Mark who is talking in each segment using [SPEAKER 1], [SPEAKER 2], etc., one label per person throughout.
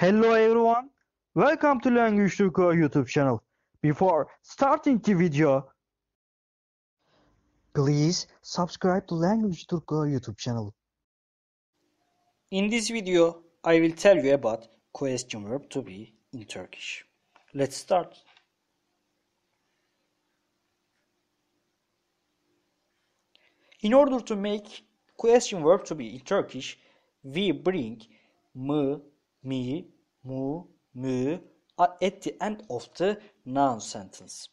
[SPEAKER 1] Hello everyone, welcome to Language Turco YouTube channel. Before starting the video, please subscribe to Language Turco YouTube channel. In this video, I will tell you about question verb to be in Turkish. Let's start. In order to make question verb to be in Turkish, we bring mı me, mu, mu at the end of the noun sentence.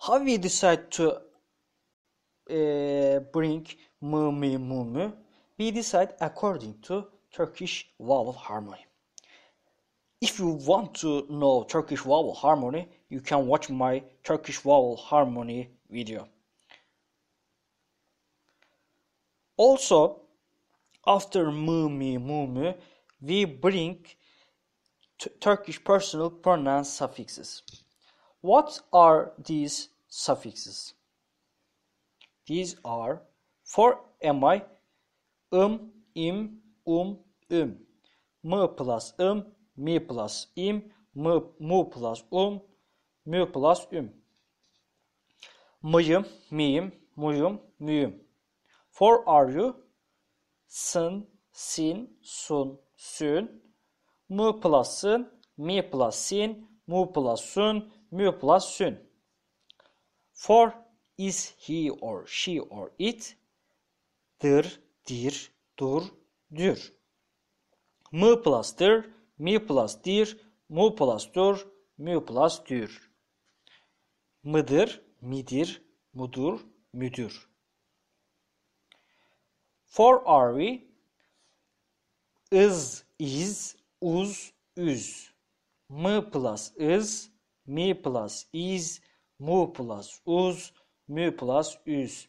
[SPEAKER 1] How we decide to uh, bring mu, me, mu, mu? We decide according to Turkish vowel harmony. If you want to know Turkish vowel harmony, you can watch my Turkish vowel harmony video. Also, after mu, me, mu, mu, we bring Turkish personal pronoun suffixes. What are these suffixes? These are for am I, im, um, im, um, um, M plus im, um, mi plus im, m, mu plus um, mü plus um, Mıyım, miyim, muyum, müyüm. For are you, sın, sin, sun, sün, mı plus sın, mi plus mu plus sun, mu For is he or she or it, dır, dir, dur, dür. Mı plus dır, mi plus dir, mu plus dur, mu plus dür. Mıdır, midir, mudur, müdür. For are we, Is, iz, uz, üz. M plus is, mi plus is, mu plus uz, mü plus üz.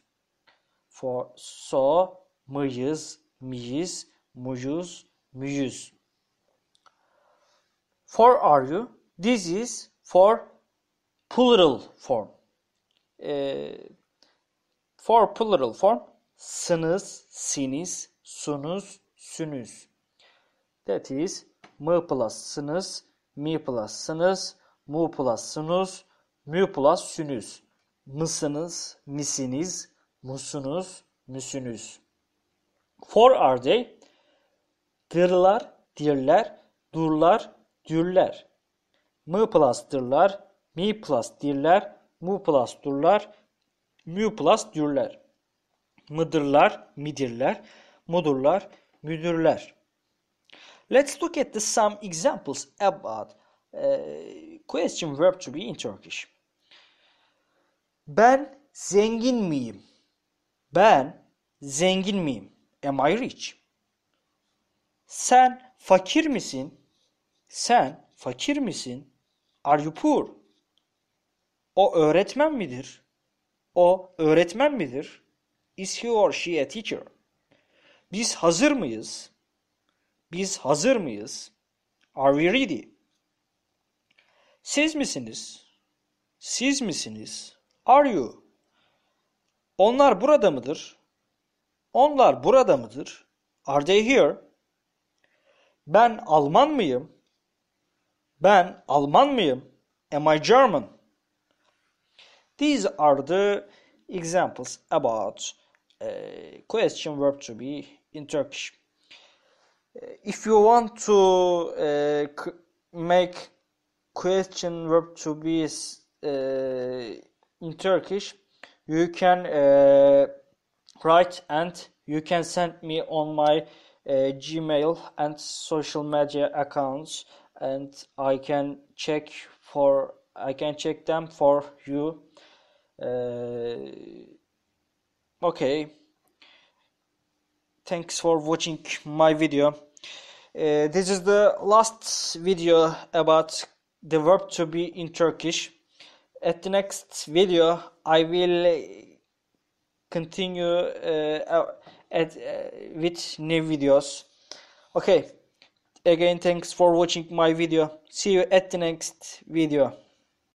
[SPEAKER 1] For, so, mıyız, miyiz, muyuz, müyüz. For are you? This is for plural form. E, for plural form sınız, siniz, sunuz, sünüz. That is m plus mi plussınız, mu plussınız, mü plus Mısınız, misiniz, musunuz, müsünüz. For are they? Dırlar, dirler, durlar, dürler. M plus dırlar, mi plus dirler, mu plus durlar, mü plus dürler. Mıdırlar, midirler, mudurlar, müdürler. Let's look at the, some examples about uh, question verb to be in Turkish. Ben zengin miyim? Ben zengin miyim? Am I rich? Sen fakir misin? Sen fakir misin? Are you poor? O öğretmen midir? O öğretmen midir? Is he or she a teacher? Biz hazır mıyız? Biz hazır mıyız? Are we ready? Siz misiniz? Siz misiniz? Are you? Onlar burada mıdır? Onlar burada mıdır? Are they here? Ben Alman mıyım? Ben Alman mıyım? Am I German? These are the examples about a question verb to be in Turkish. if you want to uh, make question verb to be uh, in Turkish, you can uh, write and you can send me on my uh, Gmail and social media accounts, and I can check for I can check them for you. okay thanks for watching my video uh, this is the last video about the verb to be in Turkish. At the next video, I will continue uh, uh at, uh, with new videos. Okay, again, thanks for watching my video. See you at the next video.